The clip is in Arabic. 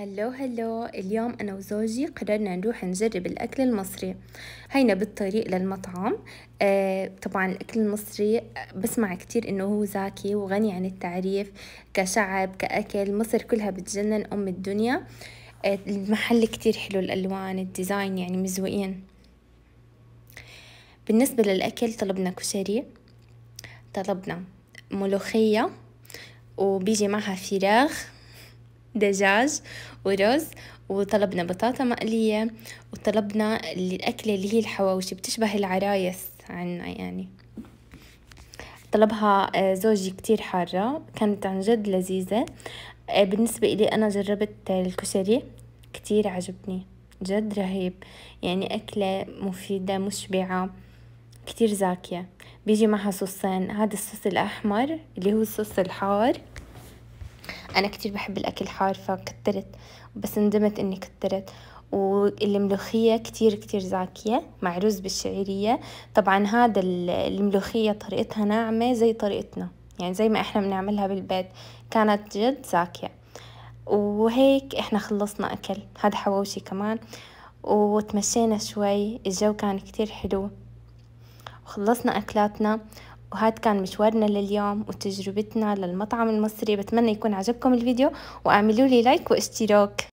هلو هلو اليوم أنا وزوجي قررنا نروح نجرب الأكل المصري هينا بالطريق للمطعم آه طبعا الأكل المصري بسمع كتير إنه هو زاكي وغني عن التعريف كشعب كأكل مصر كلها بتجنن أم الدنيا آه المحل كتير حلو الألوان الديزاين يعني مزوقين بالنسبة للأكل طلبنا كشري طلبنا ملوخية وبيجي معها فراخ دجاج ورز وطلبنا بطاطا مقلية وطلبنا الأكلة اللي هي الحواوشي بتشبه العرايس عنا يعني طلبها آه، زوجي كتير حارة كانت عن جد لذيذة آه، بالنسبة إلي أنا جربت الكشري كتير عجبني جد رهيب يعني أكلة مفيدة مشبعة كتير زاكية بيجي معها صوصين هذا الصوص الأحمر اللي هو الصوص الحار أنا كتير بحب الأكل حار فكترت بس ندمت إني كترت والملوخية كتير كتير زاكية مع رز بالشعيرية طبعا هذا الملوخية طريقتها ناعمة زي طريقتنا يعني زي ما احنا بنعملها بالبيت كانت جد زاكية وهيك احنا خلصنا أكل هذا حواوشي كمان وتمشينا شوي الجو كان كتير حلو وخلصنا أكلاتنا وهاد كان مشوارنا لليوم وتجربتنا للمطعم المصري بتمنى يكون عجبكم الفيديو واعملوا لي لايك واشتراك